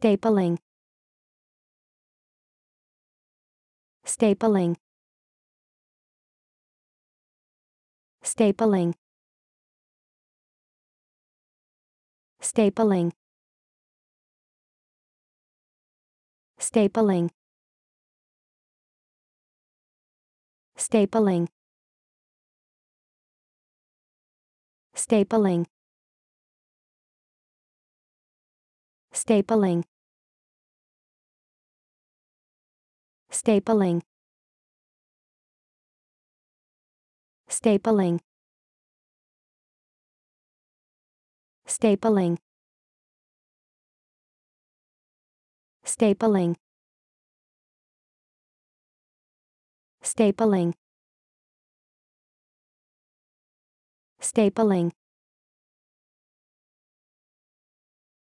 stapling stapling stapling stapling stapling stapling stapling stapling stapling stapling stapling stapling stapling stapling